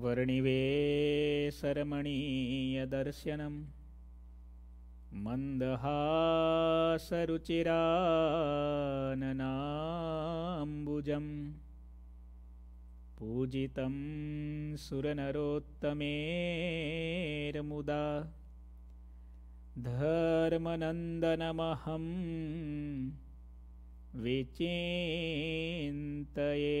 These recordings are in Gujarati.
वर्णिवेशरमणीयदर्शनं मन्दहासरुचिराननाम्बुजं पूजितं सुरनरोत्तमेर्मुदा धर्मनन्दनमहं विचिन्तये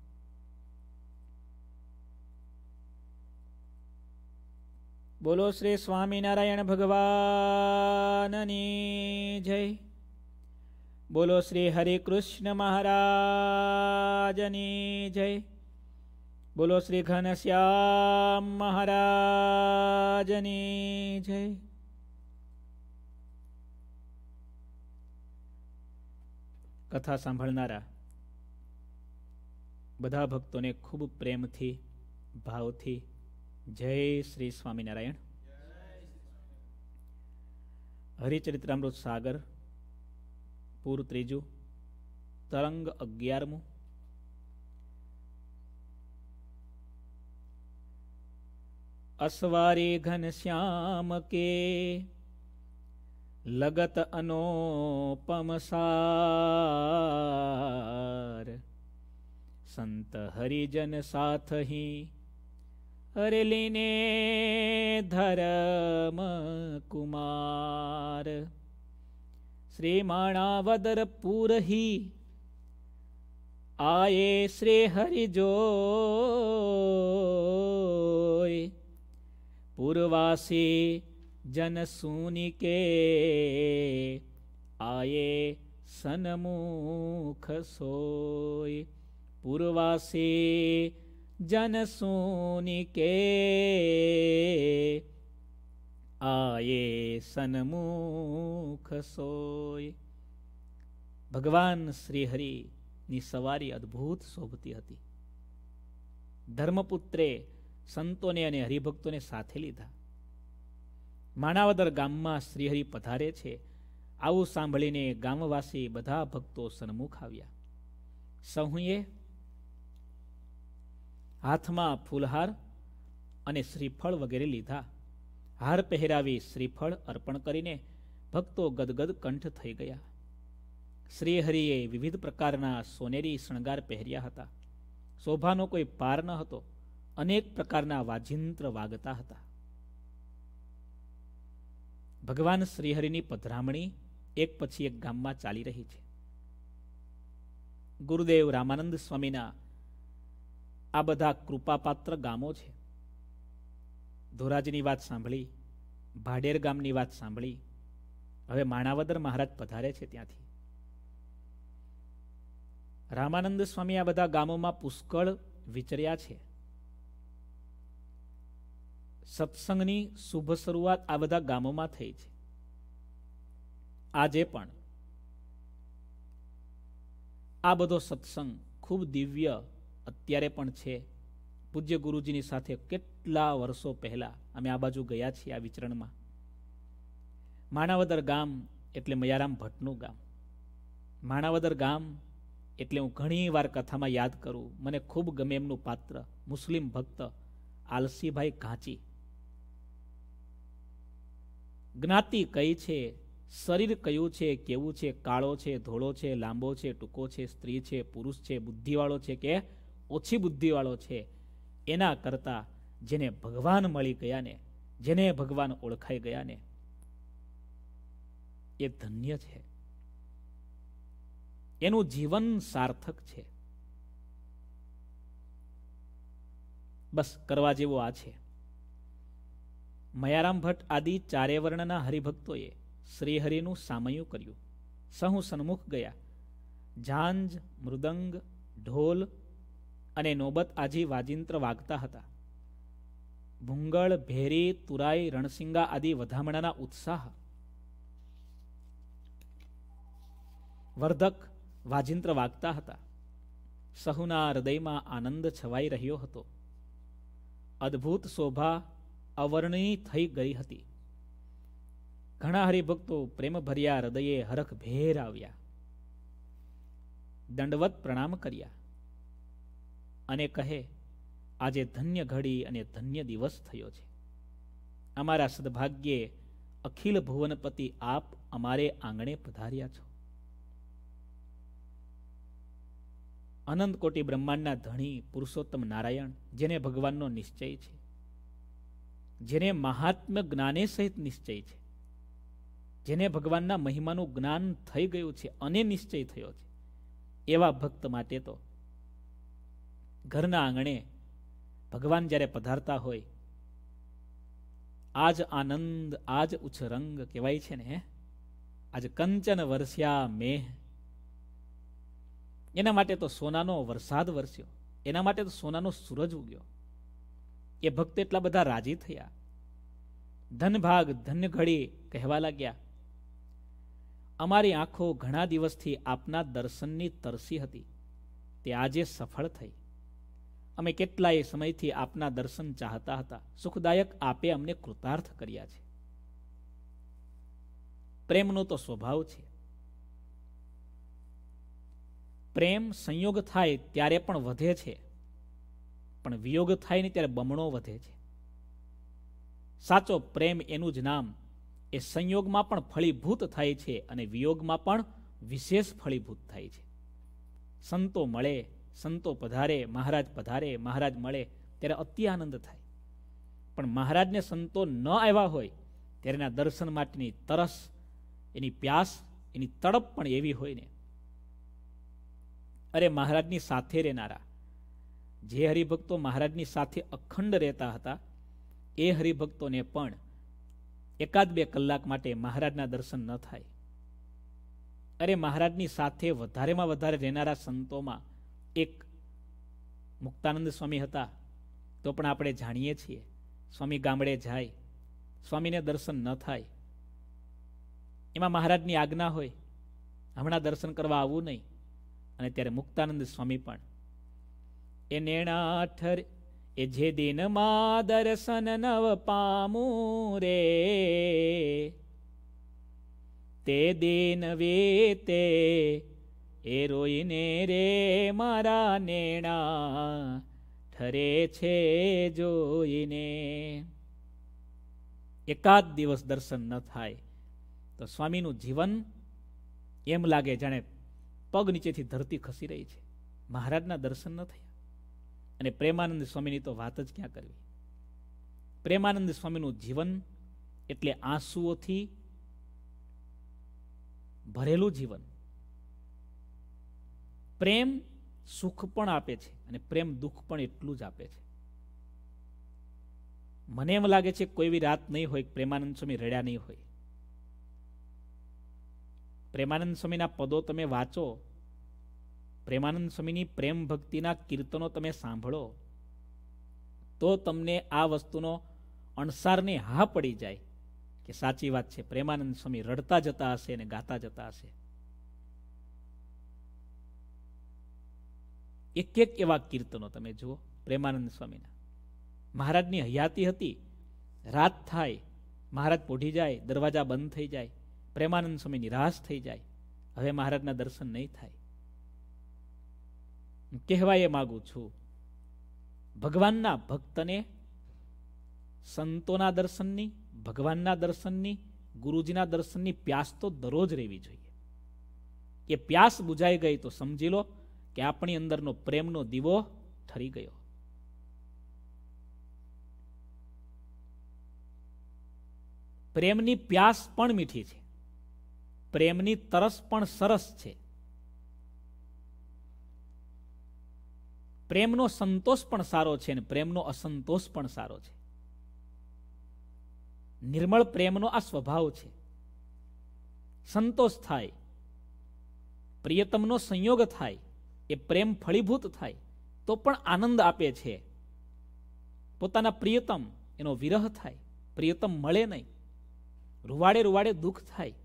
બોલો શ્રી સ્વામિનારાયણ ભગવાનની જય બોલો શ્રી હરે કૃષ્ણ મહારાજની જય બોલો શ્રી ઘનશ્યામ મહારાજની જય કથા સાંભળનારા બધા ભક્તોને ખૂબ પ્રેમથી ભાવથી જય શ્રી સ્વામિનારાયણ હરિચરિત્રામૃત સાગર પૂર ત્રીજું તરંગ અગિયારમું અસવારે ઘન શ્યામ કે लगत अनोपम सार संत हरिजन साथ ही અરેલીને ધરમ કુમાર શ્રીમાણાવદર પુરહી આયે શ્રી હરિજો પૂર્વાસી જન સુની કે આયે સન્મુખ સોય પૂર્વાસી जन सुन આયે સન્મુખ સોય ભગવાન શ્રી સવારી અદ્ભુત શોભતી હતી ધર્મપુત્રે સંતોને અને હરિભક્તોને સાથે લીધા માણાવદર ગામમાં શ્રીહરિ પધારે છે આવું સાંભળીને ગામવાસી બધા ભક્તો સન્મુખ આવ્યા સહુએ હાથમાં ફૂલહાર અને શ્રીફળ વગેરે લીધા હાર પહેરાવી શ્રીફળ અર્પણ કરીને ભક્તો ગદગદ કંઠ થઈ ગયા શ્રીહરિએ વિવિધ પ્રકારના સોનેરી શણગાર પહેર્યા હતા શોભાનો કોઈ પાર ન હતો અનેક પ્રકારના વાજિંત્ર વાગતા હતા ભગવાન શ્રીહરિની પધરામણી એક પછી એક ગામમાં ચાલી રહી છે ગુરુદેવ રામાનંદ સ્વામીના આ બધા કૃપાપાત્ર ગામો છે ધોરાજની વાત સાંભળી ભાડેર ગામની વાત સાંભળી હવે માણાવદર મહારાજ પધારે છે ત્યાંથી રામાનંદ સ્વામી આ બધા ગામોમાં પુષ્કળ વિચર્યા છે સત્સંગની શુભ શરૂઆત આ બધા ગામોમાં થઈ છે આજે પણ આ બધો સત્સંગ ખૂબ દિવ્ય અત્યારે પણ છે પૂજ્ય ગુરુજીની સાથે કેટલા વર્ષો પહેલાં અમે આ બાજુ ગયા છીએ આ વિચરણમાં માણાવદર ગામ એટલે મયારામ ભટ્ટનું ગામ માણાવદર ગામ એટલે હું ઘણી વાર કથામાં યાદ કરું મને ખૂબ ગમે એમનું પાત્ર મુસ્લિમ ભક્ત આલસીભાઈ કાંચી જ્ઞાતિ કઈ છે શરીર કયું છે કેવું છે કાળો છે ધોળો છે લાંબો છે ટૂંકો છે સ્ત્રી છે પુરુષ છે બુદ્ધિવાળો છે કે ઓછી બુદ્ધિવાળો છે એના કરતાં જેને ભગવાન મળી ગયાને જેને ભગવાન ઓળખાઈ ગયાને એ ધન્ય છે એનું જીવન સાર્થક છે બસ કરવા જેવો આ છે મયારામ ભટ્ટ આદિ ચારેવર્ણના હરિભક્તોએ શ્રીહરિનું સામયું કર્યું સહુ સન્મુખ ગયા ઝાંઝ મૃદંગ ઢોલ અને નોબત આજી વાજિંત્ર વાગતા હતા ભૂંગળ ભેરી તુરાઈ રણસિંગા આદિ વધામણાના ઉત્સાહ વર્ધક વાજિંત્ર વાગતા હતા સહુના હૃદયમાં આનંદ છવાઈ રહ્યો હતો અદ્ભુત શોભા અવર્ણનીય થઈ ગઈ હતી ઘણા હરિભક્તો પ્રેમભર્યા હૃદયે હરખભેર આવ્યા દંડવત પ્રણામ કર્યા અને કહે આજે ધન્ય ઘડી અને ધન્ય દિવસ થયો છે અમારા સદભાગ્યે અખિલ ભુવનપતિ આપ અમારે આંગણે પધાર્યા છો અનંત કોટી બ્રહ્માંડના ધણી પુરુષોત્તમ નારાયણ જેને ભગવાનનો નિશ્ચય છે જેને મહાત્મ્ય જ્ઞાને સહિત નિશ્ચય છે જેને ભગવાનના મહિમાનું જ્ઞાન થઈ ગયું છે અને નિશ્ચય થયો છે એવા ભક્ત માટે તો ઘરના આંગણે ભગવાન જ્યારે પધારતા હોય આજ આનંદ આજ ઉછરંગ કહેવાય છે ને આજ કંચન વરસ્યા મેહ એના માટે તો સોનાનો વરસાદ વરસ્યો એના માટે તો સોનાનો સૂરજ ઉગ્યો એ ભક્ત એટલા બધા રાજી થયા ધનભાગ ધન્ય ઘડી કહેવા લાગ્યા અમારી આંખો ઘણા દિવસથી આપના દર્શનની તરસી હતી તે આજે સફળ થઈ અમે કેટલાય સમયથી આપના દર્શન ચાહતા હતા સુખદાયક આપે અમને કૃતાર્થ કર્યા છે પ્રેમનો તો સ્વભાવ છે પ્રેમ સંયોગ થાય ત્યારે પણ વધે છે પણ વિયોગ થાય ને ત્યારે બમણો વધે છે સાચો પ્રેમ એનું જ નામ એ સંયોગમાં પણ ફળીભૂત થાય છે અને વિયોગમાં પણ વિશેષ ફળીભૂત થાય છે સંતો મળે સંતો પધારે મહારાજ પધારે મહારાજ મળે ત્યારે અતિ આનંદ થાય પણ મહારાજને સંતો ન આવ્યા હોય ત્યારે એના દર્શન માટેની તરસ એની પ્યાસ એની તડપ પણ એવી હોય ને અરે મહારાજની સાથે રહેનારા જે હરિભક્તો મહારાજની સાથે અખંડ રહેતા હતા એ હરિભક્તોને પણ એકાદ બે કલાક માટે મહારાજના દર્શન ન થાય અરે મહારાજની સાથે વધારેમાં વધારે રહેનારા સંતોમાં એક મુક્તાનંદ સ્વામી હતા તો પણ આપણે જાણીએ છીએ સ્વામી ગામડે જાય સ્વામીને દર્શન ન થાય એમાં મહારાજની આજ્ઞા હોય હમણાં દર્શન કરવા આવવું નહીં અને ત્યારે મુક્તાનંદ સ્વામી પણ એ નેણાઠર એ જે દિનમાં દર્શન નવ પામું રે તે દિન વે એ રોઈને રે મારા નેણા ઠરે છે જોઈને એકાદ દિવસ દર્શન ન થાય તો સ્વામીનું જીવન એમ લાગે જાણે પગ નીચેથી ધરતી ખસી રહી છે મહારાજના દર્શન ન થયા અને પ્રેમાનંદ સ્વામીની તો વાત જ ક્યાં કરવી પ્રેમાનંદ સ્વામીનું જીવન એટલે આંસુઓથી ભરેલું જીવન પ્રેમ સુખ પણ આપે છે અને પ્રેમ દુઃખ પણ એટલું જ આપે છે મને એમ લાગે છે કોઈ એવી રાત નહીં હોય પ્રેમાનંદ સ્વામી રડ્યા નહીં હોય પ્રેમાનંદ સ્વામીના પદો તમે વાંચો પ્રેમાનંદ સ્વામીની પ્રેમ ભક્તિના કીર્તનો તમે સાંભળો તો તમને આ વસ્તુનો અણસારની હા પડી જાય કે સાચી વાત છે પ્રેમાનંદ સ્વામી રડતા જતા હશે અને ગાતા જતા હશે એક એક એવા કીર્તનો તમે જુઓ પ્રેમાનંદ સ્વામીના મહારાજની હયાતી હતી રાત થાય મહારાજ પોઢી જાય દરવાજા બંધ થઈ જાય પ્રેમાનંદ સ્વામી નિરાશ થઈ જાય હવે મહારાજના દર્શન નહીં થાય કહેવા એ માગું છું ભગવાનના ભક્તને સંતોના દર્શનની ભગવાનના દર્શનની ગુરુજીના દર્શનની પ્યાસ તો દરરોજ રહેવી જોઈએ એ પ્યાસ બુજાઈ ગઈ તો સમજી લો કે આપણી અંદરનો પ્રેમનો દીવો ઠરી ગયો પ્રેમની પ્યાસ પણ મીઠી છે પ્રેમની તરસ પણ સરસ છે પ્રેમનો સંતોષ પણ સારો છે અને પ્રેમનો અસંતોષ પણ સારો છે નિર્મળ પ્રેમનો આ સ્વભાવ છે સંતોષ થાય પ્રિયતમનો સંયોગ થાય એ પ્રેમ ફળીભૂત થાય તો પણ આનંદ આપે છે પોતાના પ્રિયતમ એનો વિરહ થાય પ્રિયતમ મળે નહીં રૂવાડે રૂવાડે દુઃખ થાય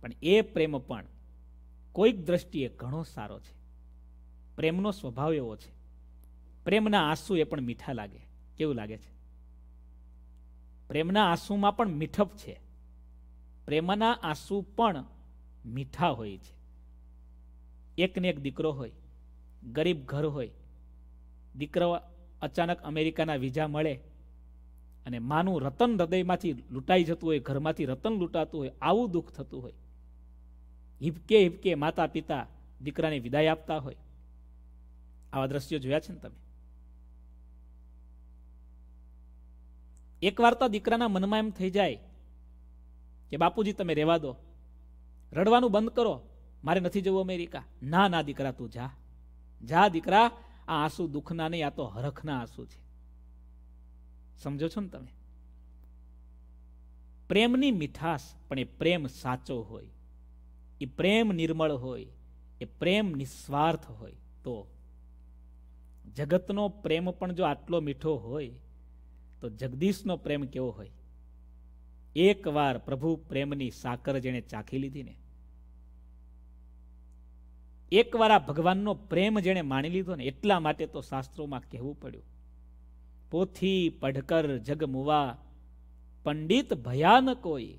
પણ એ પ્રેમ પણ કોઈક દ્રષ્ટિએ ઘણો સારો છે પ્રેમનો સ્વભાવ એવો છે પ્રેમના આંસુ એ પણ મીઠા લાગે કેવું લાગે છે પ્રેમના આંસુમાં પણ મીઠપ છે પ્રેમના આંસુ પણ મીઠા હોય છે એકને એક દીકરો હોય ગરીબ ઘર હોય દીકરો અચાનક અમેરિકાના વિઝા મળે અને માનું રતન હૃદયમાંથી લૂંટાઈ જતું હોય ઘરમાંથી રતન લૂંટાતું હોય આવું દુઃખ થતું હોય હિપકે હિપકે માતા પિતા દીકરાને વિદાય આપતા હોય આવા દ્રશ્યો જોયા છે ને તમે એક તો દીકરાના મનમાં એમ થઈ જાય કે બાપુજી તમે રહેવા દો રડવાનું બંધ કરો મારે નથી જવું અમેરિકા ના ના દીકરા તું જા જા દીકરા આ આંસુ દુઃખના નહીં આ તો હરખના આંસુ છે સમજો છો ને તમે પ્રેમની મીઠાશ પણ એ પ્રેમ સાચો હોય એ પ્રેમ નિર્મળ હોય એ પ્રેમ નિસ્વાર્થ હોય તો જગતનો પ્રેમ પણ જો આટલો મીઠો હોય તો જગદીશનો પ્રેમ કેવો હોય એકવાર પ્રભુ પ્રેમની સાકર જેણે ચાખી લીધી ને એકવાર આ ભગવાનનો પ્રેમ જેણે માણી લીધો ને એટલા માટે તો શાસ્ત્રોમાં કહેવું પડ્યું પોથી પઢકર જગમુવા પંડિત ભયાન કોઈ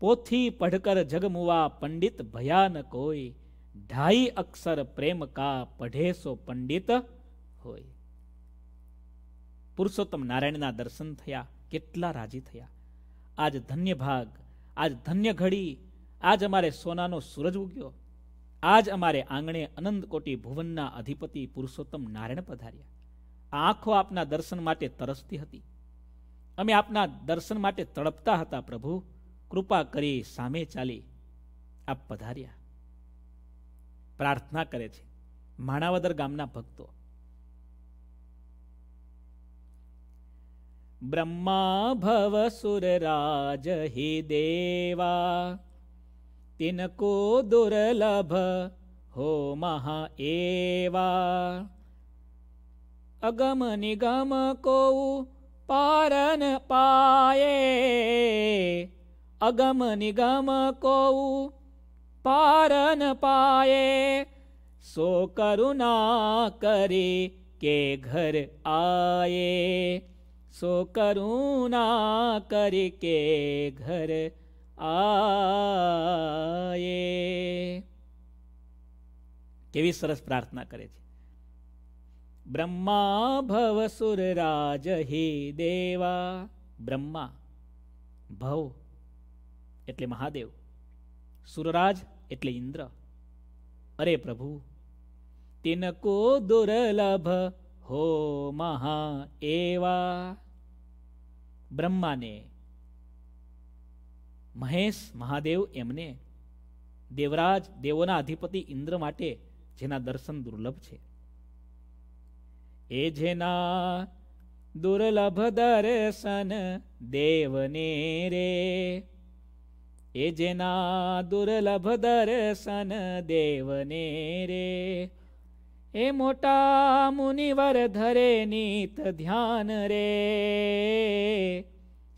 પોથી પઢકર જગમુવા પંડિત ભયા ન કોઈ ઢાઈ અક્ષર પ્રેમ કા પઢે સો પંડિત હોય પુરુષોત્તમ નારાયણના દર્શન થયા કેટલા રાજી થયા આજ ધન્ય ભાગ આજ ધન્ય ઘડી આજ અમારે સોનાનો સૂરજ ઉગ્યો આજ અમારે આંગણે કોટી ભુવનના અધિપતિ પુરુષોત્તમ નારાયણ પધાર્યા આંખો આપના દર્શન માટે તરસતી હતી અમે આપના દર્શન માટે તડપતા હતા પ્રભુ કૃપા કરી સામે ચાલી આપ પધાર્યા પ્રાર્થના કરે છે માણાવદર ગામના ભક્તો બ્રહ્મા ભવ સુર રાજ હિ દેવા तिनको दुर्लभ हो महा एवा अगम निगम को पारन पाये अगम निगम को पारन पाये सो करुणा करे के घर आए सो करुणा करके घर આયે કેવી સરસ પ્રાર્થના કરે છે બ્રહ્મા ભવ સુર રાજ હિ દેવા બ્રહ્મા ભવ એટલે મહાદેવ સુરરાજ એટલે ઇન્દ્ર અરે પ્રભુ તિનકો દુર્લભ હો મહા એવા બ્રહ્માને મહેશ મહાદેવ એમને દેવરાજ દેવોના અધિપતિ ઇન્દ્ર માટે જેના દર્શન દુર્લભ છે એ જેના દુર્લભ દર્શન દેવને રે એ જેના દુર્લભ દર્શન દેવને રે એ મોટા મુનિવર ધરે નીત ધ્યાન રે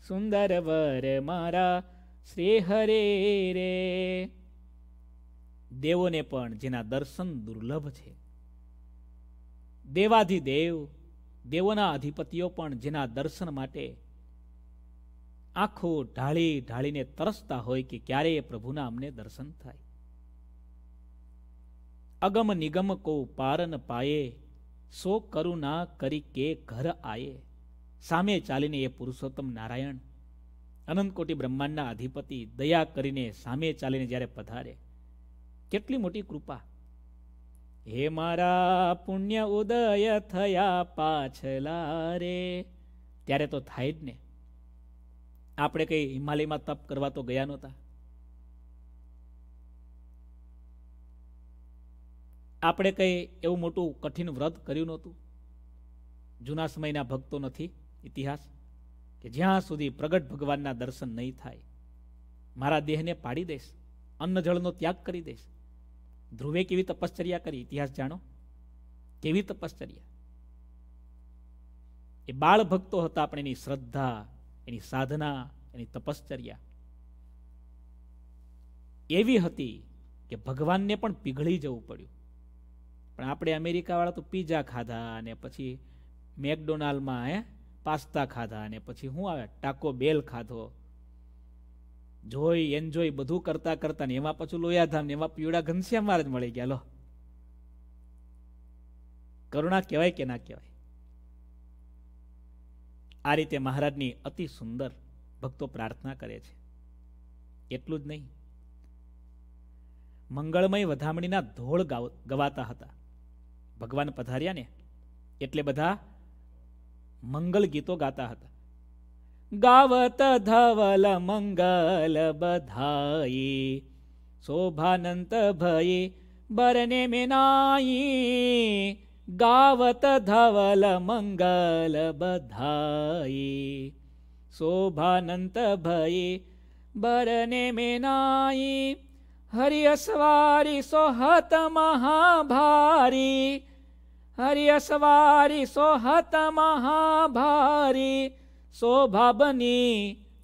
સુંદર વર મારા શ્રી હરે રે દેવોને પણ જેના દર્શન દુર્લભ છે દેવાધિદેવ દેવોના અધિપતિઓ પણ જેના દર્શન માટે આંખો ઢાળી ઢાળીને તરસતા હોય કે ક્યારે એ પ્રભુના અમને દર્શન થાય અગમ નિગમ કો પારન પાયે સો કરુણા કરી કે ઘર આયે સામે ચાલીને એ પુરુષોત્તમ નારાયણ અનંત કોટી બ્રહ્માંડના અધિપતિ દયા કરીને સામે ચાલીને જ્યારે પધારે કેટલી મોટી કૃપા હે મારા પુણ્ય ઉદય થયા પાછલા રે ત્યારે તો થાય જ ને આપણે કંઈ હિમાલયમાં તપ કરવા તો ગયા નહોતા આપણે કંઈ એવું મોટું કઠિન વ્રત કર્યું નહોતું જૂના સમયના ભક્તો નથી ઇતિહાસ કે જ્યાં સુધી પ્રગટ ભગવાનના દર્શન નહીં થાય મારા દેહને પાડી દઈશ અન્ન જળનો ત્યાગ કરી દઈશ ધ્રુવે કેવી તપશ્ચર્યા કરી ઇતિહાસ જાણો કેવી તપશ્ચર્યા એ બાળ ભક્તો હતા પણ એની શ્રદ્ધા એની સાધના એની તપશ્ચર્યા એવી હતી કે ભગવાનને પણ પીઘળી જવું પડ્યું પણ આપણે અમેરિકાવાળા તો પીઝા ખાધા અને પછી મેકડોનાલ્ડમાં હે પાસ્તા ખાધા અને પછી શું આવે ટાકો બેલ ખાધો જોઈ એન્જોય બધું કરતા કરતા ને એમાં પાછું લોયાધામ એમાં પીવડા ઘનશ્યામ મહારાજ મળી ગયા લો કરુણા કહેવાય કે ના કહેવાય આ રીતે મહારાજની અતિ સુંદર ભક્તો પ્રાર્થના કરે છે એટલું જ નહીં મંગળમય વધામણીના ધોળ ગવાતા હતા ભગવાન પધાર્યા ને એટલે બધા મંગલ ગીતો ગાતા હતા ગાવત ધવલ મંગલ બધાઈ શોભાનંત ભય બરને મેનાઈ ગાવત ધવલ મંગલ બધાઈ શોભાનંત ભય બરને મેનાઈ હરિયસવારી સોહત મહાભારી હરિયસવારી સોહત મહાભારી શોભાબની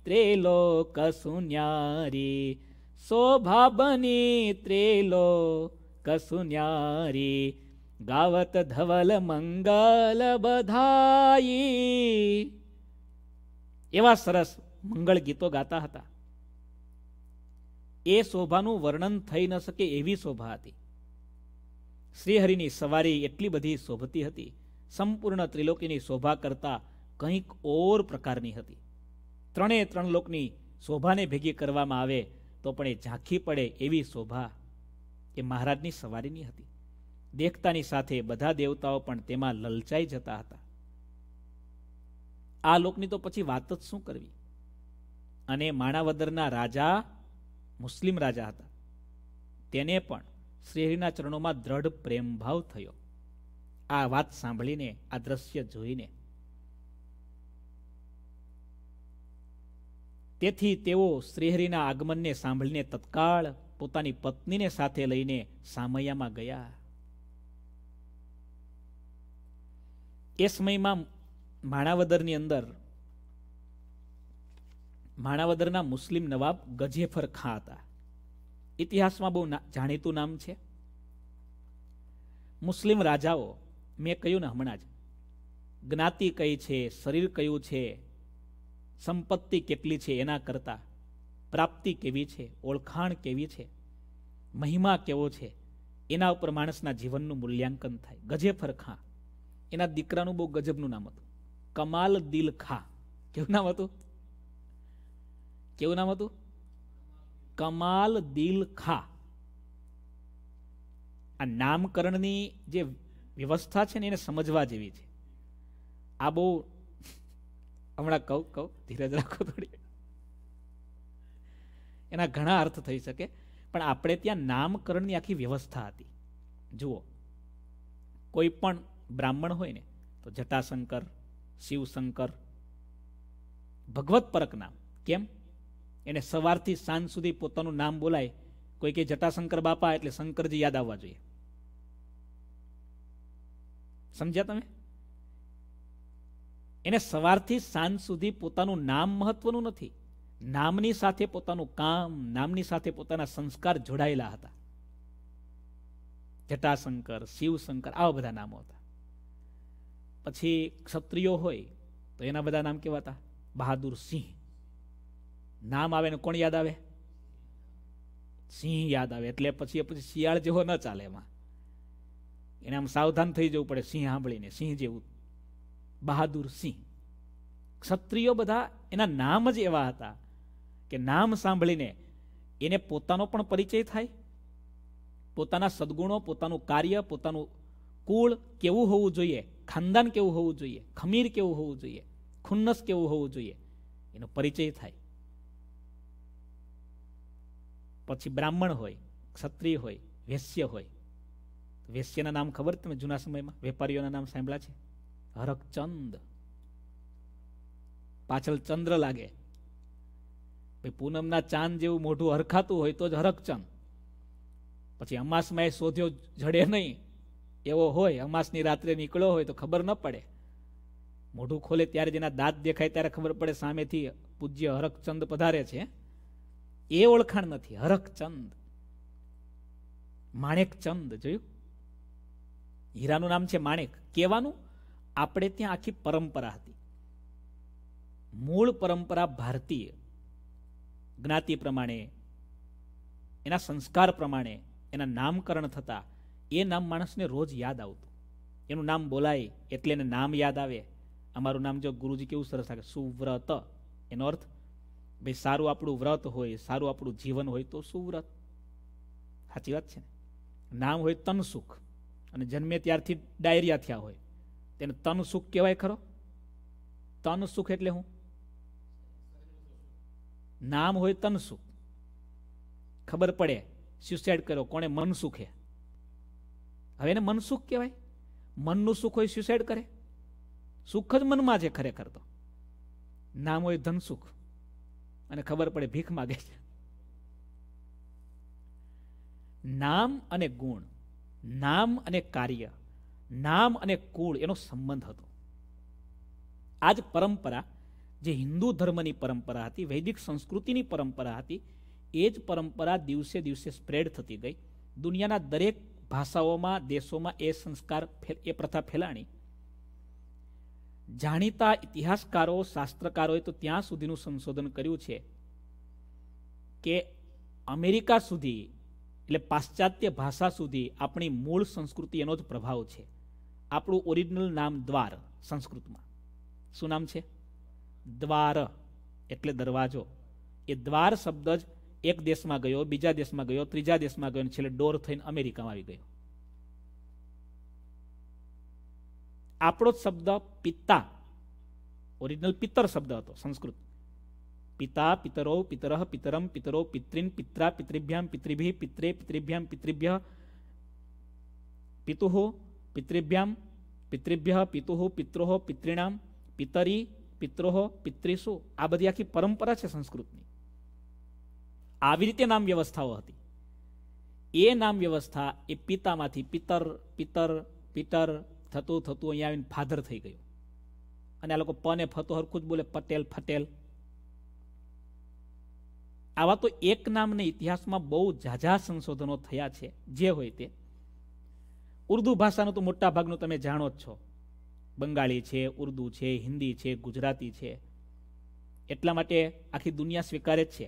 ત્રેલોક સુન્યારી શોભાબની ત્રેલોક સુન્યારી ગાવત ધવલ મંગલ બધાઈ એવા સરસ મંગળ ગીતો ગાતા હતા એ શોભાનું વર્ણન થઈ ન શકે એવી શોભા હતી શ્રીહરિની સવારી એટલી બધી શોભતી હતી સંપૂર્ણ ત્રિલોકીની શોભા કરતા કંઈક ઓર પ્રકારની હતી ત્રણે ત્રણ લોકની શોભાને ભેગી કરવામાં આવે તો પણ એ ઝાંખી પડે એવી શોભા એ મહારાજની સવારીની હતી દેખતાની સાથે બધા દેવતાઓ પણ તેમાં લલચાઈ જતા હતા આ લોકની તો પછી વાત જ શું કરવી અને માણાવદરના રાજા મુસ્લિમ રાજા હતા તેને પણ શ્રીહરિના ચરણોમાં દ્રઢ પ્રેમભાવ થયો આ વાત સાંભળીને આ દ્રશ્ય જોઈને તેથી તેઓ શ્રીહરિના આગમનને સાંભળીને તત્કાળ પોતાની પત્નીને સાથે લઈને સામૈયામાં ગયા એ સમયમાં માણાવદરની અંદર માણાવદરના મુસ્લિમ નવાબ ગજેફર ખાં હતા ઇતિહાસમાં બહુ જાણીતું નામ છે મુસ્લિમ રાજાઓ મેં કહ્યું ને હમણાં જ જ્ઞાતિ કઈ છે શરીર કયું છે સંપત્તિ કેટલી છે એના કરતાં પ્રાપ્તિ કેવી છે ઓળખાણ કેવી છે મહિમા કેવો છે એના ઉપર માણસના જીવનનું મૂલ્યાંકન થાય ગજેફર ખાં એના દીકરાનું બહુ ગજબનું નામ હતું કમાલ દિલ ખા કેવું નામ હતું કેવું નામ હતું કમાલ દિલ ખા આ નામકરણની જે વ્યવસ્થા છે ને એને સમજવા જેવી છે આ બહુ હમણાં કહું કહું ધીરજ રાખો થોડી એના ઘણા અર્થ થઈ શકે પણ આપણે ત્યાં નામકરણની આખી વ્યવસ્થા હતી જુઓ કોઈ પણ બ્રાહ્મણ હોય ને તો જટાશંકર શિવશંકર ભગવત પરક નામ કેમ એને સવારથી સાંજ સુધી પોતાનું નામ બોલાય કોઈ કે જટાશંકર બાપા એટલે શંકરજી યાદ આવવા જોઈએ સમજ્યા તમે એને સવારથી સાંજ સુધી પોતાનું નામ મહત્વનું નથી નામની સાથે પોતાનું કામ નામની સાથે પોતાના સંસ્કાર જોડાયેલા હતા જટાશંકર શિવશંકર આવા બધા નામો હતા પછી ક્ષત્રિયો હોય તો એના બધા નામ કેવા હતા બહાદુર સિંહ નામ આવે ને કોણ યાદ આવે સિંહ યાદ આવે એટલે પછી પછી શિયાળ જેવો ન ચાલે એમાં એને આમ સાવધાન થઈ જવું પડે સિંહ સાંભળીને સિંહ જેવું બહાદુર સિંહ ક્ષત્રિયો બધા એના નામ જ એવા હતા કે નામ સાંભળીને એને પોતાનો પણ પરિચય થાય પોતાના સદગુણો પોતાનું કાર્ય પોતાનું કુળ કેવું હોવું જોઈએ ખાનદાન કેવું હોવું જોઈએ ખમીર કેવું હોવું જોઈએ ખુન્નસ કેવું હોવું જોઈએ એનો પરિચય થાય પછી બ્રાહ્મણ હોય ક્ષત્રિય હોય વેશ્ય હોય વેશ્યના નામ ખબર તમે જૂના સમયમાં વેપારીઓના નામ સાંભળ્યા છે હરકચંદ પાછળ ચંદ્ર લાગે ભાઈ પૂનમના ચાંદ જેવું મોઢું હરખાતું હોય તો જ હરકચંદ પછી અમાસમાં એ શોધ્યો જડે નહીં એવો હોય અમાસની રાત્રે નીકળ્યો હોય તો ખબર ન પડે મોઢું ખોલે ત્યારે જેના દાંત દેખાય ત્યારે ખબર પડે સામેથી પૂજ્ય હરકચંદ પધારે છે એ ઓળખાણ નથી હરખચંદ માણેકચંદ જોયું હીરાનું નામ છે માણેક કહેવાનું આપણે ત્યાં આખી પરંપરા હતી મૂળ પરંપરા ભારતીય જ્ઞાતિ પ્રમાણે એના સંસ્કાર પ્રમાણે એના નામકરણ થતાં એ નામ માણસને રોજ યાદ આવતું એનું નામ બોલાય એટલે એને નામ યાદ આવે અમારું નામ જો ગુરુજી કેવું સરસ લાગે સુવ્રત એનો અર્થ ભાઈ સારું આપણું વ્રત હોય સારું આપણું જીવન હોય તો શું વ્રત સાચી વાત છે ને નામ હોય તન સુખ અને જન્મે ત્યારથી ડાયરિયા થયા હોય તેને તન સુખ કહેવાય ખરો તન સુખ એટલે હું નામ હોય તન સુખ ખબર પડે સ્યુસાઇડ કર્યો કોણે મન સુખે હવે એને મન સુખ કહેવાય મનનું સુખ હોય સ્યુસાઇડ કરે સુખ જ મનમાં છે ખરેખર તો નામ હોય ધન સુખ અને ખબર પડે ભીખ માગે છે નામ અને ગુણ નામ અને કાર્ય નામ અને કુળ એનો સંબંધ હતો આ જ પરંપરા જે હિન્દુ ધર્મની પરંપરા હતી વૈદિક સંસ્કૃતિની પરંપરા હતી એ જ પરંપરા દિવસે દિવસે સ્પ્રેડ થતી ગઈ દુનિયાના દરેક ભાષાઓમાં દેશોમાં એ સંસ્કાર એ પ્રથા ફેલાણી જાણીતા ઇતિહાસકારો શાસ્ત્રકારોએ તો ત્યાં સુધીનું સંશોધન કર્યું છે કે અમેરિકા સુધી એટલે પાશ્ચાત્ય ભાષા સુધી આપણી મૂળ સંસ્કૃતિ એનો જ પ્રભાવ છે આપણું ઓરિજિનલ નામ દ્વાર સંસ્કૃતમાં શું નામ છે દ્વાર એટલે દરવાજો એ દ્વાર શબ્દ જ એક દેશમાં ગયો બીજા દેશમાં ગયો ત્રીજા દેશમાં ગયો છેલ્લે ડોર થઈને અમેરિકામાં આવી ગયો આપણો જ શબ્દ પિતા ઓરિજિનલ પિતર શબ્દ હતો સંસ્કૃત પિતા પિતરો પિતર પિતરમ પિતરો પિતૃન પિત્રા પિતૃભ્યામ પિતૃભિ પિત્રે પિતૃભ્યામ પિતૃભ્ય પિતુ પિતૃભ્યામ પિતૃભ્ય પિતુ પિત્રો પિતૃણામ પિતરી પિત્રો પિતૃસુ આ બધી આખી પરંપરા છે સંસ્કૃતની આવી રીતે નામ વ્યવસ્થાઓ હતી એ નામ વ્યવસ્થા એ પિતામાંથી પિતર પિતર પિતર થતું થતું અહીંયા આવીને ફાધર થઈ ગયો અને આ લોકો પને ફતો હરખું જ બોલે પટેલ ફટેલ આવા તો એક નામને ઇતિહાસમાં બહુ ઝાઝા સંશોધનો થયા છે જે હોય તે ઉર્દુ ભાષાનું તો મોટા ભાગનું તમે જાણો જ છો બંગાળી છે ઉર્દુ છે હિન્દી છે ગુજરાતી છે એટલા માટે આખી દુનિયા સ્વીકારે જ છે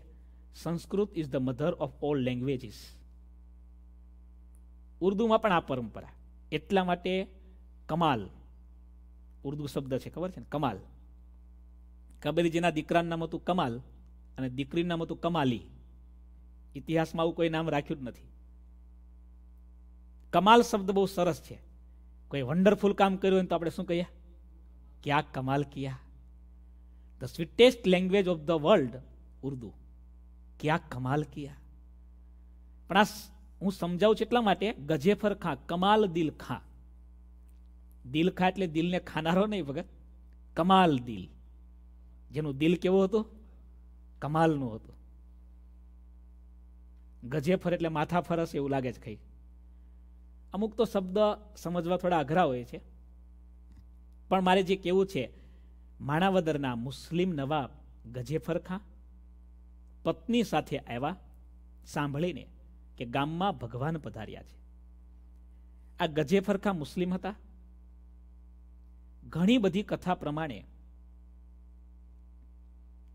Sanskrit is the mother of all languages ઉર્દુમાં પણ આ પરંપરા એટલા માટે કમાલ ઉર્દુ શબ્દ છે ખબર છે ને કમાલ કબેરીજીના દીકરાનું નામ હતું કમાલ અને દીકરીનું નામ હતું કમાલી ઇતિહાસમાં આવું કોઈ નામ રાખ્યું જ નથી કમાલ શબ્દ બહુ સરસ છે કોઈ વન્ડરફુલ કામ કર્યું હોય તો આપણે શું કહીએ ક્યાં કમાલ કિયા the sweetest language of the world Urdu ક્યાં કમાલ કિયા પણ આ હું સમજાવું છું એટલા માટે ગજેફર ખાં કમાલ દિલ ખાં દિલ ખા એટલે દિલને ખાનારો નહીં ભગત કમાલ દિલ જેનું દિલ કેવું હતું કમાલનું હતું ગજે ફર એટલે માથા ફરસ એવું લાગે છે ખાઈ અમુક તો શબ્દ સમજવા થોડા અઘરા હોય છે પણ મારે જે કેવું છે માણાવદરના મુસ્લિમ નવાબ ગજેફર ખાં પત્ની સાથે આવ્યા સાંભળીને કે ગામમાં ભગવાન પધાર્યા છે આ ગજેફર ખાં મુસ્લિમ હતા ઘણી બધી કથા પ્રમાણે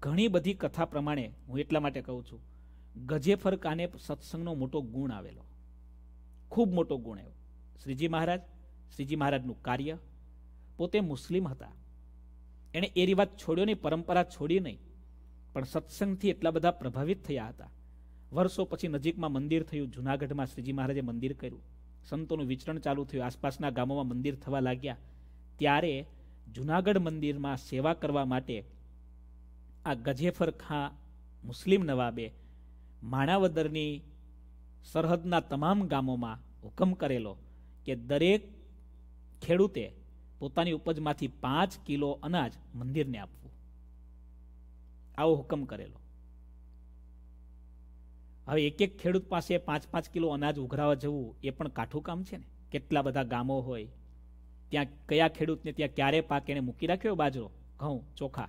ઘણી બધી કથા પ્રમાણે હું એટલા માટે કહું છું ગજેફર કાને સત્સંગનો મોટો ગુણ આવેલો ખૂબ મોટો ગુણ એવો શ્રીજી મહારાજ શ્રીજી મહારાજનું કાર્ય પોતે મુસ્લિમ હતા એણે એ રિવાજ છોડ્યો નહીં પરંપરા છોડી નહીં પણ સત્સંગથી એટલા બધા પ્રભાવિત થયા હતા વર્ષો પછી નજીકમાં મંદિર થયું જૂનાગઢમાં શ્રીજી મહારાજે મંદિર કર્યું સંતોનું વિચરણ ચાલુ થયું આસપાસના ગામોમાં મંદિર થવા લાગ્યા ત્યારે જૂનાગઢ મંદિરમાં સેવા કરવા માટે આ ગજેફર ખાં મુસ્લિમ નવાબે માણાવદરની સરહદના તમામ ગામોમાં હુકમ કરેલો કે દરેક ખેડૂતે પોતાની ઉપજમાંથી પાંચ કિલો અનાજ મંદિરને આપવું આવો હુકમ કરેલો હવે એક એક ખેડૂત પાસે પાંચ પાંચ કિલો અનાજ ઉઘરાવા જવું એ પણ કાઠું કામ છે ને કેટલા બધા ગામો હોય ત્યાં કયા ખેડૂતને ત્યાં ક્યારે પાક એણે મૂકી રાખ્યો બાજરો ઘઉં ચોખા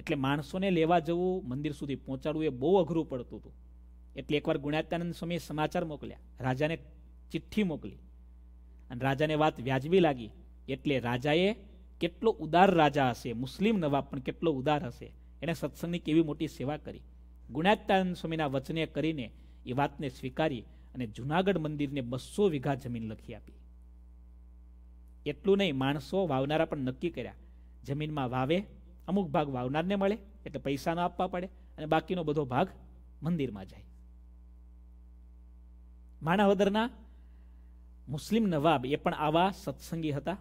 એટલે માણસોને લેવા જવું મંદિર સુધી પહોંચાડવું એ બહુ અઘરું પડતું હતું એટલે એકવાર ગુણાત્યાનંદ સ્વામીએ સમાચાર મોકલ્યા રાજાને ચિઠ્ઠી મોકલી અને રાજાને વાત વ્યાજબી લાગી એટલે રાજાએ કેટલો ઉદાર રાજા હશે મુસ્લિમ નવાબ પણ કેટલો ઉદાર હશે એણે સત્સંગની કેવી મોટી સેવા કરી ગુણાત્યાનંદ સ્વામીના વચને કરીને એ વાતને સ્વીકારી અને જુનાગઢ મંદિરને બસો વીઘા જમીન લખી આપી એટલું નહીં માણસો વાવનારા પણ નક્કી કર્યા જમીનમાં વાવે અમુક ભાગ વાવનારને મળે એટલે પૈસા ન આપવા પડે અને બાકીનો બધો ભાગ મંદિરમાં જાય માણાવદરના મુસ્લિમ નવાબ એ પણ આવા સત્સંગી હતા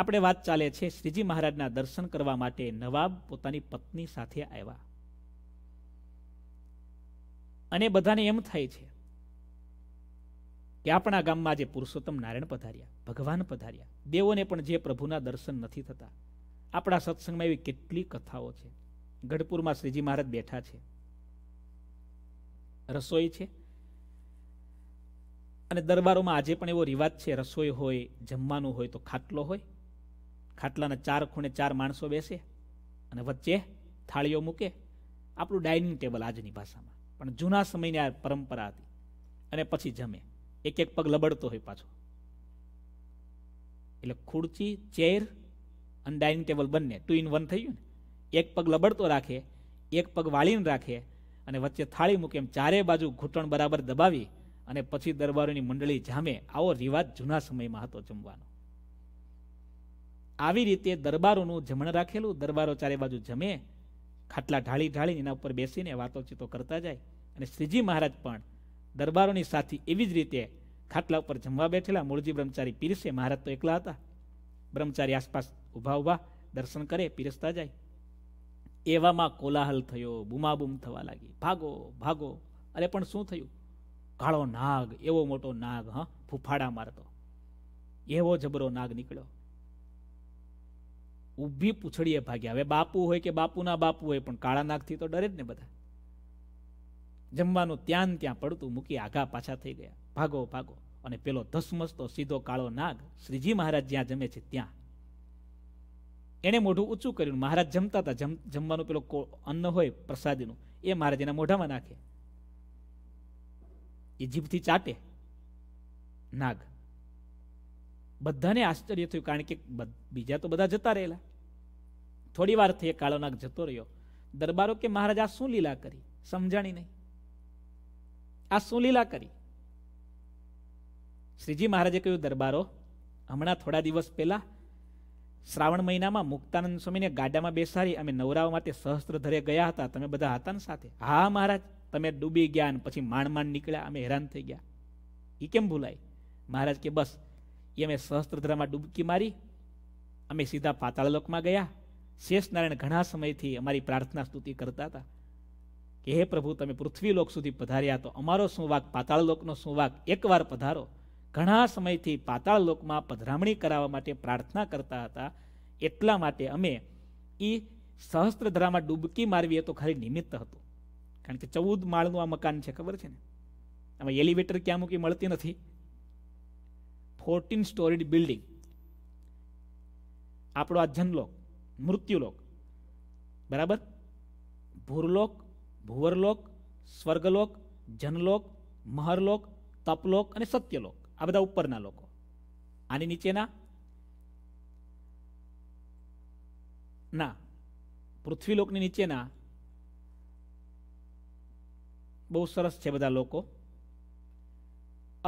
આપણે વાત ચાલે છે શ્રીજી મહારાજના દર્શન કરવા માટે નવાબ પોતાની પત્ની સાથે આવ્યા અને બધાને એમ થાય છે કે આપણા ગામમાં જે પુરુષોત્તમ નારાયણ પધાર્યા ભગવાન પધાર્યા દેવોને પણ જે પ્રભુના દર્શન નથી થતા આપણા સત્સંગમાં એવી કેટલી કથાઓ છે ગઢપુરમાં શ્રીજી મહારાજ બેઠા છે રસોઈ છે અને દરબારોમાં આજે પણ એવો રિવાજ છે રસોઈ હોય જમવાનું હોય તો ખાટલો હોય ખાટલાના ચાર ખૂણે ચાર માણસો બેસે અને વચ્ચે થાળીઓ મૂકે આપણું ડાઇનિંગ ટેબલ આજની ભાષામાં પણ જૂના સમયની આ પરંપરા હતી અને પછી જમે એક એક પગ લબડતો હોય પાછો એટલે ખુરચી ચેર અને ડાઇનિંગ ટેબલ બંને ટુ ઇન વન થઈ ગયું ને એક પગ લબડતો રાખે એક પગ વાળીને રાખે અને વચ્ચે થાળી મૂકે એમ ચારે બાજુ ઘૂંટણ બરાબર દબાવી અને પછી દરબારોની મંડળી જામે આવો રિવાજ જૂના સમયમાં હતો જમવાનો આવી રીતે દરબારોનું જમણ રાખેલું દરબારો ચારે બાજુ જમે ખાટલા ઢાળી ઢાળીને એના ઉપર બેસીને વાતોચીતો કરતા જાય અને શ્રીજી મહારાજ પણ દરબારોની સાથી એવી જ રીતે ખાટલા ઉપર જમવા બેઠેલા મૂળજી બ્રહ્મચારી પીરસે મહારાજ તો એકલા હતા બ્રહ્મચારી આસપાસ ઊભા ઉભા દર્શન કરે પીરસતા જાય એવામાં કોલાહલ થયો બુમાબુમ થવા લાગી ભાગો ભાગો અરે પણ શું થયું કાળો નાગ એવો મોટો નાગ હા ફૂફાડા મારતો એવો જબરો નાગ નીકળ્યો ઊભી પૂછડીએ ભાગ્યા હવે બાપુ હોય કે બાપુના બાપુ હોય પણ કાળા નાગથી તો ડરે જ ને બધા જમવાનું ત્યાં ત્યાં પડતું મૂકી આઘા પાછા થઈ ગયા ભાગો ભાગો અને પેલો ધસમસતો સીધો કાળો નાગ શ્રીજી મહારાજ જ્યાં જમે છે ત્યાં એણે મોઢું ઊંચું કર્યું મહારાજ જમતા હતા જમવાનું પેલો અન્ન હોય પ્રસાદીનું એ મહારાજ એના મોઢામાં નાખે એ જીભથી ચાટે નાગ બધાને આશ્ચર્ય થયું કારણ કે બીજા તો બધા જતા રહેલા થોડી વાર થઈ કાળો નાગ જતો રહ્યો દરબારો કે મહારાજ આ શું લીલા કરી સમજાણી નહીં આ શું લીલા કરી શ્રીજી મહારાજે કહ્યું દરબારો હમણાં થોડા દિવસ પહેલા શ્રાવણ મહિનામાં મુક્તાનંદ સ્વામીને ગાડામાં બેસાડી અમે નવરાઓ માટે સહસ્ત્રધરે ગયા હતા તમે બધા હતા ને સાથે હા મહારાજ તમે ડૂબી ગયા અને પછી માંડ માંડ નીકળ્યા અમે હેરાન થઈ ગયા એ કેમ ભૂલાય મહારાજ કે બસ એ અમે સહસ્ત્રધરામાં ડૂબકી મારી અમે સીધા પાતાળલોકમાં ગયા શેષ નારાયણ ઘણા સમયથી અમારી પ્રાર્થના સ્તુતિ કરતા હતા કે હે પ્રભુ તમે પૃથ્વીલોક સુધી પધાર્યા તો અમારો શું પાતાળ લોકનો શું એકવાર પધારો ઘણા સમયથી પાતાળ લોકમાં પધરામણી કરાવવા માટે પ્રાર્થના કરતા હતા એટલા માટે અમે એ સહસ્ત્રધરામાં ડૂબકી મારવી એ તો ખાલી નિમિત્ત હતું કારણ કે ચૌદ માળનું આ મકાન છે ખબર છે ને આમાં એલિવેટર ક્યાં મૂકી મળતી નથી ફોર્ટીન સ્ટોરીડ બિલ્ડિંગ આપણો આ જનલોક મૃત્યુલોક બરાબર ભૂરલોક ભુવરલોક સ્વર્ગલોક જનલોક મહરલોક તપલોક અને સત્યલોક આ બધા ઉપરના લોકો આની નીચેના ના પૃથ્વીલોકની નીચેના બહુ સરસ છે બધા લોકો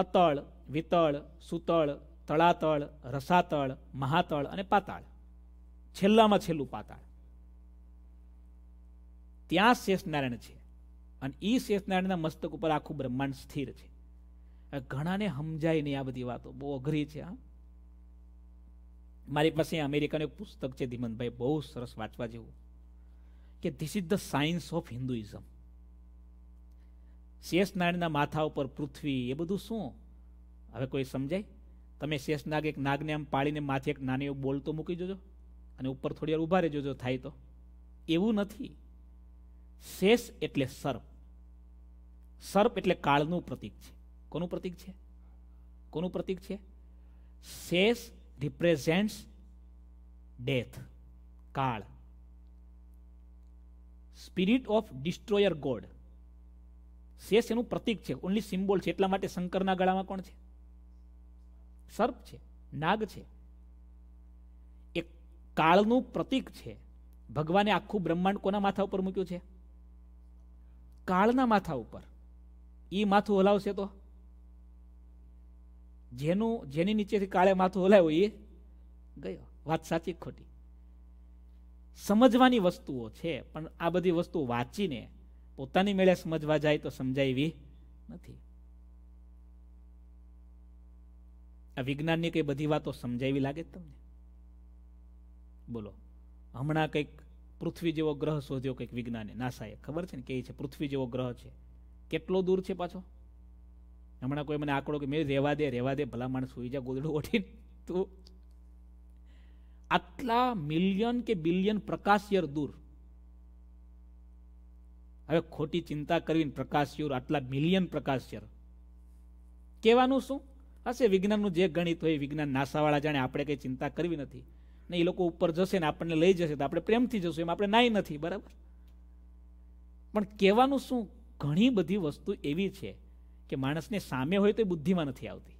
અતળ વિતળ સુતળ તળાતળ રસાતળ મહાતળ અને પાતાળ છેલ્લામાં છેલ્લું પાતાળ ત્યાં શેષનારાયણ છે અને એ શેષનારાયણના મસ્તક ઉપર આખું બ્રહ્માંડ સ્થિર છે ઘણાને સમજાય નહીં આ બધી વાતો બહુ અઘરી છે હા મારી પાસે અમેરિકાનું એક પુસ્તક છે ધીમંતભાઈ બહુ સરસ વાંચવા જેવું કે this is the science of Hinduism શેષનારાયણના માથા ઉપર પૃથ્વી એ બધું શું હવે કોઈ સમજાય તમે શેષનાગ એક નાગને આમ પાળીને માથે એક નાની એવું બોલતો મૂકી જોજો અને ઉપર થોડી વાર ઊભા રહેજો થાય તો એવું નથી શેષ એટલે સર્પ સર્પ એટલે કાળનું પ્રતીક છે કોનું પ્રતીક છે કોનું પ્રતીક છે શેષ રિપ્રેઝેન્ટ્સ ડેથ કાળ spirit of destroyer god Shesh એનું પ્રતીક છે ઓનલી સિમ્બોલ છે એટલા માટે શંકરના ગળામાં કોણ છે સર્પ છે નાગ છે એ કાળનું પ્રતીક છે ભગવાને આખું બ્રહ્માંડ કોના માથા ઉપર મૂક્યું છે કાળના માથા ઉપર એ માથું હલાવશે તો જેનું જેની નીચેથી કાળે માથું હલાવ્યું એ ગયો વાત સાચી ખોટી સમજવાની વસ્તુઓ છે પણ આ બધી વસ્તુ વાંચીને પોતાની મેળે સમજવા જાય તો સમજાવી નથી આ વિજ્ઞાનની કઈ બધી વાતો સમજાવી લાગે તમને બોલો હમણાં કંઈક પૃથ્વી જેવો ગ્રહ શોધ્યો કંઈક વિજ્ઞાને નાસાએ ખબર છે ને કે છે પૃથ્વી જેવો ગ્રહ છે કેટલો દૂર છે પાછો હમણાં કોઈ મને આંકડો કે મેં રહેવા દે રેવા દે ભલા માણસ સુઈ જા ગોદડું ઓઠીને તો આટલા મિલિયન કે બિલિયન પ્રકાશયર દૂર હવે ખોટી ચિંતા કરવીને પ્રકાશયુર આટલા મિલિયન પ્રકાશયર કહેવાનું શું હશે વિજ્ઞાનનું જે ગણિત હોય વિજ્ઞાન નાસાવાળા જાણે આપણે કંઈ ચિંતા કરવી નથી ને એ લોકો ઉપર જશે ને આપણને લઈ જશે તો આપણે પ્રેમથી જશું એમ આપણે નાય નથી બરાબર પણ કહેવાનું શું ઘણી બધી વસ્તુ એવી છે કે માણસને સામે હોય તો એ બુદ્ધિમાં નથી આવતી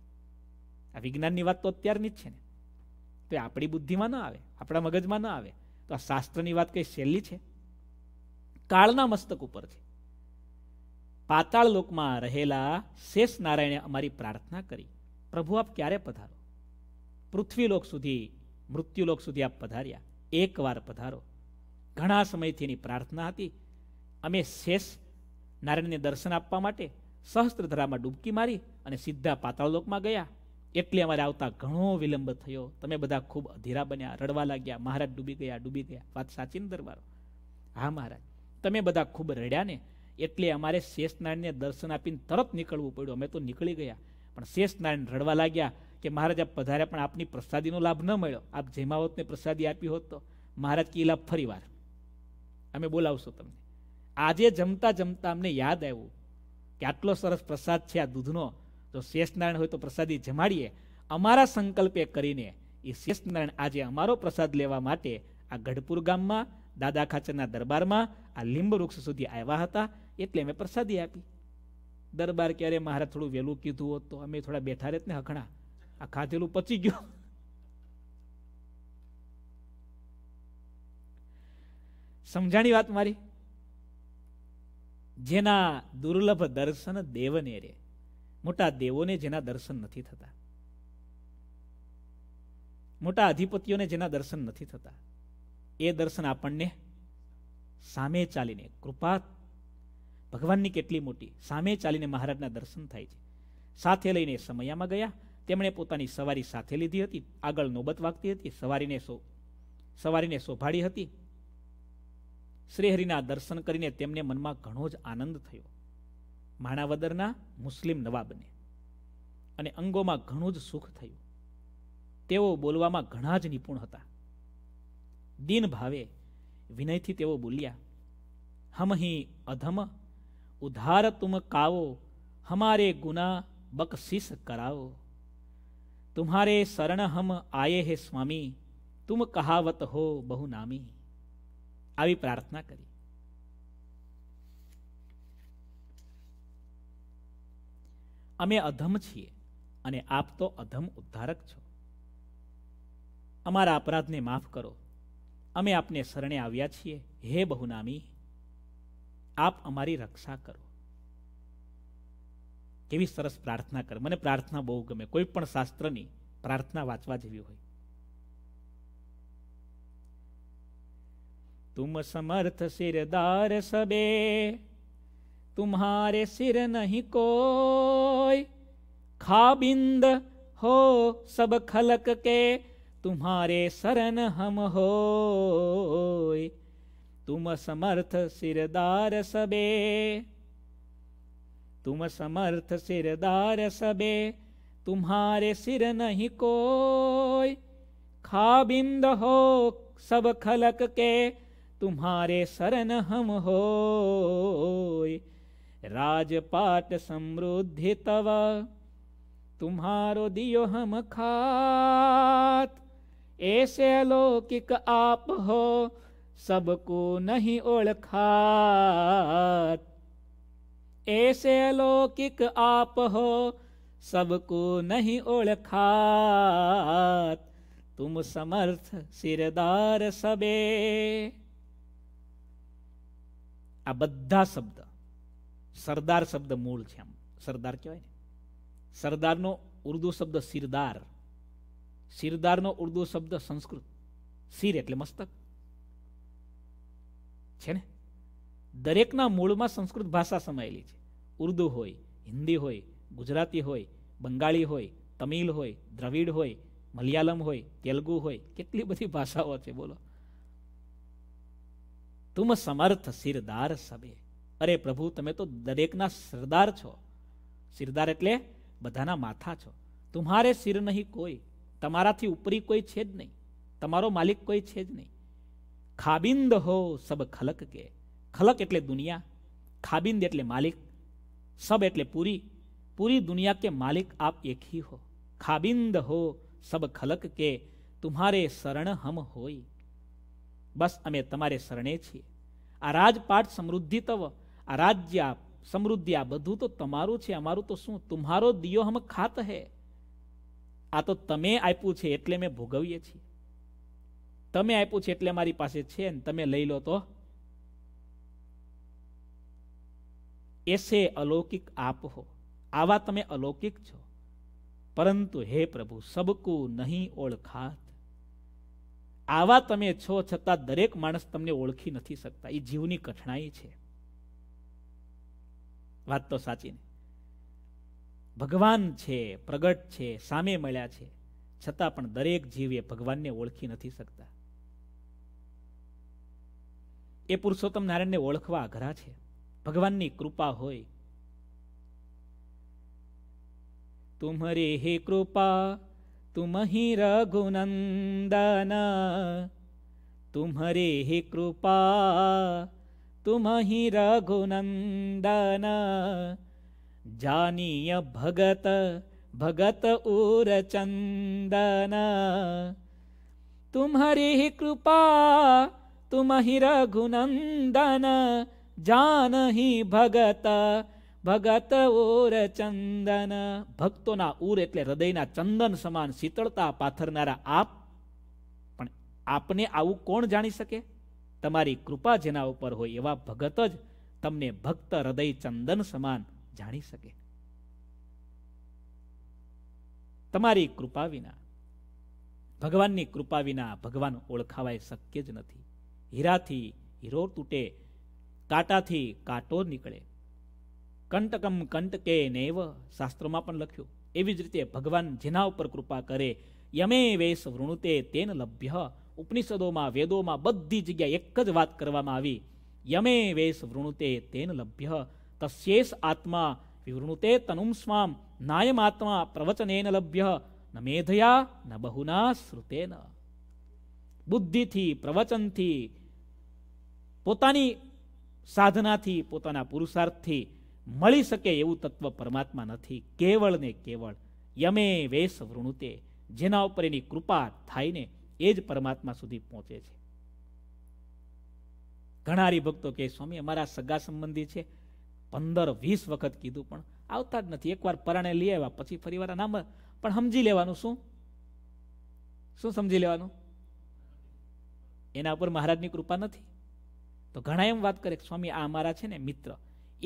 આ વિજ્ઞાનની વાત તો અત્યારની જ છે ને તો એ આપણી બુદ્ધિમાં ન આવે આપણા મગજમાં ન આવે તો આ શાસ્ત્રની વાત કંઈ સહેલી છે કાળના મસ્તક ઉપર છે પાતાળ લોકમાં રહેલા શેષ નારાયણે અમારી પ્રાર્થના કરી પ્રભુ આપ ક્યારે પધારો પૃથ્વીલોક સુધી મૃત્યુલોક સુધી આપ પધાર્યા એકવાર પધારો ઘણા સમયથી એની પ્રાર્થના હતી અમે શેષ નારાયણને દર્શન આપવા માટે સહસ્ત્રધરામાં ડૂબકી મારી અને સીધા પાતાળલોકમાં ગયા એટલે અમારે આવતા ઘણો વિલંબ થયો તમે બધા ખૂબ અધીરા બન્યા રડવા લાગ્યા મહારાજ ડૂબી ગયા ડૂબી ગયા વાત સાચી ને દરબારો હા મહારાજ તમે બધા ખૂબ રડ્યા ને એટલે અમારે શેષનારાયણને દર્શન આપીને તરત નીકળવું પડ્યું અમે તો નીકળી ગયા પણ શેષનારાયણ રડવા લાગ્યા કે મહારાજ આપ પધાર્યા પણ આપની પ્રસાદીનો લાભ ન મળ્યો આપ જેમાવતને પ્રસાદી આપી હોત તો મહારાજ લાભ ફરીવાર અમે બોલાવશો તમને આજે જમતા જમતા અમને યાદ આવ્યું કે આટલો સરસ પ્રસાદ છે આ દૂધનો જો શેષનારાયણ હોય તો પ્રસાદી જમાડીએ અમારા સંકલ્પે કરીને એ શેષનારાયણ આજે અમારો પ્રસાદ લેવા માટે આ ગઢપુર ગામમાં દાદા ખાચરના દરબારમાં આ લીંબ વૃક્ષ સુધી આવ્યા હતા એટલે અમે પ્રસાદી આપી દરબાર ક્યારે મહારાજ થોડું વહેલું કીધું હોત તો અમે થોડા બેઠા રહેત ને હખણા આ ખાધેલું પચી ગયું સમજાણી વાત મારી જેના દુર્લભ દર્શન દેવને રે મોટા દેવોને જેના દર્શન નથી થતા મોટા અધિપતિઓને જેના દર્શન નથી થતા એ દર્શન આપણને સામે ચાલીને કૃપા ભગવાનની કેટલી મોટી સામે ચાલીને મહારાજના દર્શન થાય છે સાથે લઈને સમયામાં ગયા તેમણે પોતાની સવારી સાથે લીધી હતી આગળ નોબત વાગતી હતી સવારીને સો સવારીને શોભાળી હતી શ્રીહરિના દર્શન કરીને તેમને મનમાં ઘણો જ આનંદ થયો માણાવદરના મુસ્લિમ નવાબને અને અંગોમાં ઘણું જ સુખ થયું તેઓ બોલવામાં ઘણા જ નિપુણ હતા દિન ભાવે વિનયથી તેઓ બોલ્યા હમહી અધમ ઉધાર તુમ કાવો હમારે ગુના બક્ષિસ કરાવો तुम्हारे શરણ હમ આયે हे સ્વામી તુમ કહાવત હો બહુ નામી આવી પ્રાર્થના કરી અમે અધમ છીએ અને આપ તો અધમ ઉદ્ધારક છો અમારા અપરાધને માફ કરો અમે આપને શરણે આવ્યા છીએ હે બહુનામી આપ અમારી રક્ષા કરો કેવી સરસ પ્રાર્થના કરે મને પ્રાર્થના બહુ ગમે કોઈ પણ શાસ્ત્રની પ્રાર્થના વાંચવા જેવી હોય તુમ સમર્થ સિરદાર સબે तुम्हारे सिर नहीं कोई खाबिंद हो सब खलक के तुम्हारे शरण हम हो तुम समर्थ सिरदार सबे तुम समर्थ सिरदार सबे तुम्हारे सिर नहीं कोई खाबिंद हो सब खलक के तुम्हारे शरण हम हो राजपाट समृद्धि तव तुम्हारो दियो हम खात ऐसे अलौकिक आप हो सबको नहीं ओळखात એસે अलौकिक आप हो सबको नहीं ओळखात तुम समर्थ सिरदार सबे આ બધા શબ્દ સરદાર શબ્દ મૂળ છે આમ સરદાર કહેવાય ને સરદારનો ઉર્દુ શબ્દ સિરદાર સિરદારનો ઉર્દુ શબ્દ સંસ્કૃત સિર એટલે મસ્તક છે ને દરેકના મૂળમાં સંસ્કૃત ભાષા સમાયેલી છે ઉર્દુ હોય હિન્દી હોય ગુજરાતી હોય બંગાળી હોય તમિલ હોય દ્રવિડ હોય મલયાલમ હોય તેલુગુ હોય કેટલી બધી ભાષાઓ છે બોલો તુમ સમર્થ સિરદાર સબે અરે પ્રભુ તમે તો દરેકના સરદાર છો સિરદાર એટલે બધાના માથા છો તુમારે સિર નહીં કોઈ તમારાથી ઉપરી કોઈ છે જ નહીં તમારો માલિક કોઈ છે જ નહીં ખાબિંદ હો સબ ખલક કે ખલક એટલે દુનિયા ખાબિંદ એટલે માલિક સબ એટલે પૂરી પૂરી દુનિયા કે માલિક આપ એક હો ખાબિંદ હો સબ ખલક કે તુમારે શરણ હમ હોય બસ અમે તમારે શરણે છીએ આ રાજપાઠ સમૃદ્ધિ તવ આ રાજ્ય આપ સમૃદ્ધિ આ બધું તો તમારું છે અમારું તો શું તુમ્હારો દિયો હમ ખાત હે આ તો તમે આપ્યું છે એટલે મેં ભોગવીએ છીએ તમે આપ્યું છે એટલે મારી પાસે છે ને તમે લઈ લો તો એસે અલૌકિક આપહો આવા તમે અલૌકિક છો પરંતુ હે પ્રભુ સબકુ નહીં ઓળખાત આવા તમે છો છતાં દરેક માણસ તમને ઓળખી નથી શકતા એ જીવની કઠણાઈ છે વાત તો સાચી ને ભગવાન છે પ્રગટ છે સામે મળ્યા છે છતાં પણ દરેક જીવે ભગવાનને ઓળખી નથી શકતા એ પુરુષોત્તમ નારાયણને ઓળખવા અઘરા છે ભગવાનની કૃપા હોય તુમરી હે કૃપા તુમહી રઘુનંદન તુમરી હે કૃપા તુમહી રઘુનંદન જાનીય ભગત ભગત ઉર ચંદન તુમરી કૃપા તુમહી રઘુનંદન જાનહી ભગત ભગત ઓર ચંદન ભક્તોના ઉર એટલે હૃદયના ચંદન સમાન શીતળતા પાથરનારા આપ પણ આપને આવું કોણ જાણી શકે તમારી કૃપા જેના ઉપર હોય એવા ભગત જ તમને ભક્ત હૃદય ચંદન સમાન જાણી શકે તમારી કૃપા વિના ભગવાનની કૃપા વિના ભગવાન ઓળખાવાય શક્ય જ નથી હીરાથી હીરો તૂટે કાંટાથી કાંટો નીકળે કંટકમ કંટકે નૈવ શાસ્ત્રોમાં પણ લખ્યું એવી જ રીતે ભગવાન જેના ઉપર કૃપા કરે યમે વેશ વૃણુતે તેન લભ્ય ઉપનિષદોમાં વેદોમાં બધી જગ્યાએ એક જ વાત કરવામાં આવી યમે વેશ વૃણુતે તેન લભ્ય તસ્યેશ આત્મા વિવૃણુતે તનુમ સ્વામ નાયમ આત્મા પ્રવચનેન લભ્ય ન મેધયા ન બહુના શ્રુતેન બુદ્ધિથી પ્રવચનથી પોતાની સાધનાથી પોતાના પુરુષાર્થથી મળી શકે એવું તત્વ પરમાત્મા નથી કેવળ ને કેવળ યમે વેશ વૃણુતે જેના ઉપર એની કૃપા થાય ને એ જ પરમાત્મા સુધી પહોંચે છે ઘણા ભક્તો કે સ્વામી અમારા સગા સંબંધી છે પંદર વીસ વખત કીધું પણ આવતા જ નથી એકવાર પરાણે લઈ આવ્યા પછી ફરી વાર નામ પણ સમજી લેવાનું શું શું સમજી લેવાનું એના ઉપર મહારાજની કૃપા નથી તો ઘણા એમ વાત કરે સ્વામી આ અમારા છે ને મિત્ર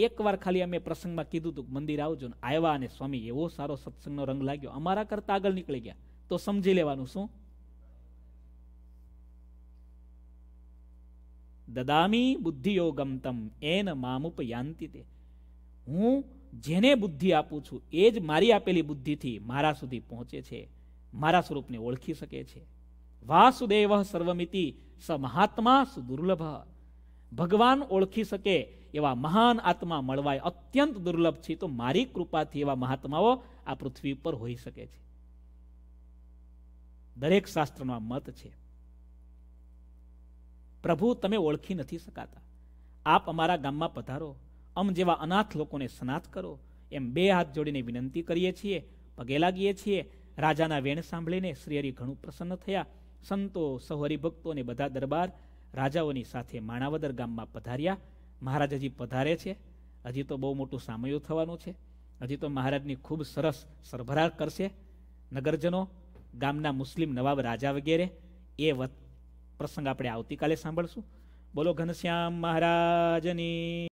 એકવાર ખાલી અમે પ્રસંગમાં કીધું હતું મંદિર આવજો ને આવ્યા અને સ્વામી એવો સારો સત્સંગનો રંગ લાગ્યો અમારા કરતા આગળ નીકળી ગયા તો સમજી લેવાનું શું દદામી બુદ્ધિયોગમ તમ એન મામુપ યાંતિ તે હું જેને બુદ્ધિ આપું છું એ જ મારી આપેલી બુદ્ધિથી મારા સુધી પહોંચે છે મારા સ્વરૂપને ઓળખી શકે છે વાસુદેવ સર્વમિતિ સ મહાત્મા સુદુર્લભ ભગવાન ઓળખી શકે એવા મહાન આત્મા મળવાય અત્યંત દુર્લભ છે તો મારી કૃપાથી એવા મહાત્માઓ આ પૃથ્વી ઉપર હોઈ શકે છે દરેક શાસ્ત્રનો મત છે પ્રભુ તમે ઓળખી નથી શકાતા આપ અમારા ગામમાં પધારો અમ જેવા અનાથ લોકોને સ્નાત કરો એમ બે હાથ જોડીને વિનંતી કરીએ છીએ પગે લાગીએ છીએ રાજાના વેણ સાંભળીને શ્રીહરિ ઘણું પ્રસન્ન થયા સંતો સહરિભક્તો અને બધા દરબાર રાજાઓની સાથે માણાવદર ગામમાં પધાર્યા મહારાજ હજી પધારે છે હજી તો બહુ મોટું સામયું થવાનું છે હજી તો મહારાજની ખૂબ સરસ સરભરા કરશે નગરજનો ગામના મુસ્લિમ નવાબ રાજા વગેરે એ પ્રસંગ આપણે આવતીકાલે સાંભળશું બોલો ઘનશ્યામ મહારાજની